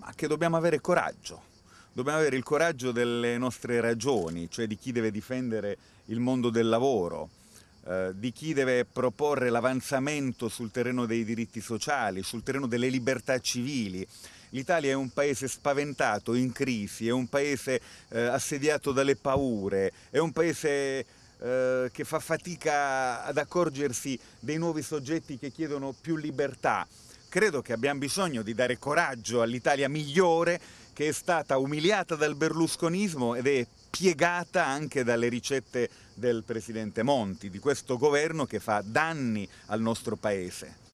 ma che dobbiamo avere coraggio. Dobbiamo avere il coraggio delle nostre ragioni, cioè di chi deve difendere il mondo del lavoro, eh, di chi deve proporre l'avanzamento sul terreno dei diritti sociali, sul terreno delle libertà civili. L'Italia è un paese spaventato, in crisi, è un paese eh, assediato dalle paure, è un paese eh, che fa fatica ad accorgersi dei nuovi soggetti che chiedono più libertà credo che abbiamo bisogno di dare coraggio all'Italia migliore che è stata umiliata dal berlusconismo ed è piegata anche dalle ricette del presidente Monti, di questo governo che fa danni al nostro paese.